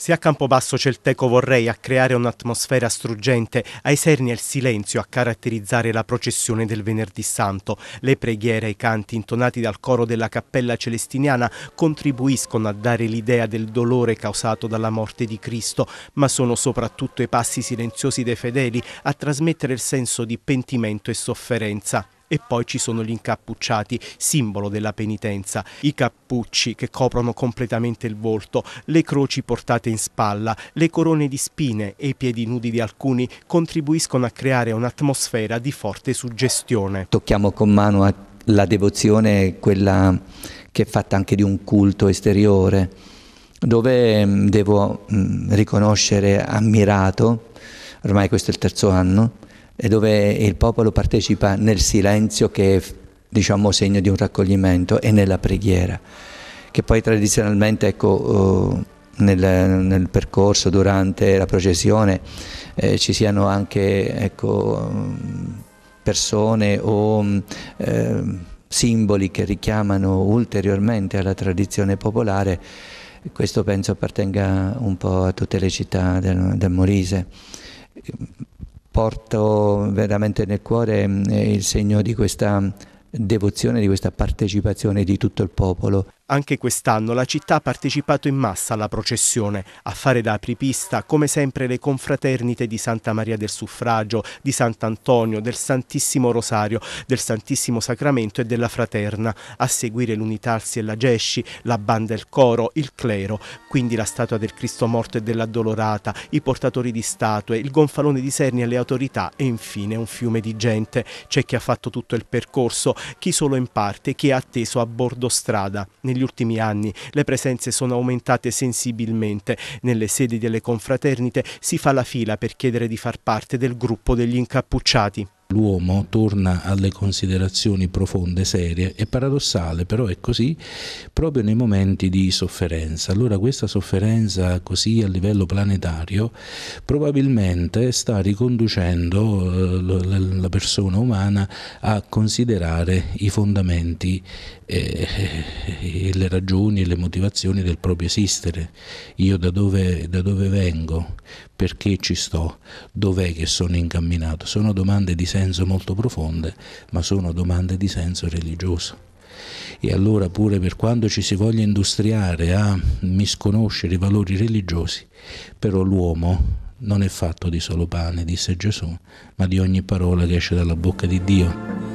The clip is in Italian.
Se a Campobasso c'è il teco vorrei a creare un'atmosfera struggente, ai serni e il silenzio a caratterizzare la processione del Venerdì Santo, le preghiere e i canti intonati dal coro della Cappella Celestiniana contribuiscono a dare l'idea del dolore causato dalla morte di Cristo, ma sono soprattutto i passi silenziosi dei fedeli a trasmettere il senso di pentimento e sofferenza e poi ci sono gli incappucciati, simbolo della penitenza, i cappucci che coprono completamente il volto, le croci portate in spalla, le corone di spine e i piedi nudi di alcuni contribuiscono a creare un'atmosfera di forte suggestione. Tocchiamo con mano la devozione, quella che è fatta anche di un culto esteriore, dove mm, devo mm, riconoscere ammirato, ormai questo è il terzo anno, e dove il popolo partecipa nel silenzio che è diciamo, segno di un raccoglimento e nella preghiera, che poi tradizionalmente ecco, eh, nel, nel, percorso, durante la processione, eh, ci siano anche ecco, persone o eh, simboli che richiamano ulteriormente alla tradizione popolare, questo penso appartenga un po' a tutte le città del, del Molise porto veramente nel cuore mm, il segno di questa devozione, di questa partecipazione di tutto il popolo. Anche quest'anno la città ha partecipato in massa alla processione, a fare da apripista come sempre le confraternite di Santa Maria del Suffragio, di Sant'Antonio, del Santissimo Rosario, del Santissimo Sacramento e della Fraterna, a seguire l'Unitarsi e la Gesci, la Banda e il Coro, il Clero, quindi la statua del Cristo morto e dell'Addolorata, i portatori di statue, il gonfalone di Serni alle autorità e infine un fiume di gente. C'è chi ha fatto tutto il percorso, chi solo in parte, chi è atteso a bordo strada. Nel negli ultimi anni le presenze sono aumentate sensibilmente. Nelle sedi delle confraternite si fa la fila per chiedere di far parte del gruppo degli incappucciati. L'uomo torna alle considerazioni profonde, serie, è paradossale, però è così, proprio nei momenti di sofferenza. Allora questa sofferenza così a livello planetario probabilmente sta riconducendo eh, la persona umana a considerare i fondamenti, eh, eh, le ragioni, e le motivazioni del proprio esistere. Io da dove, da dove vengo? Perché ci sto? Dov'è che sono incamminato? Sono domande di senso senso molto profonde, ma sono domande di senso religioso. E allora pure per quanto ci si voglia industriare a misconoscere i valori religiosi, però l'uomo non è fatto di solo pane, disse Gesù, ma di ogni parola che esce dalla bocca di Dio.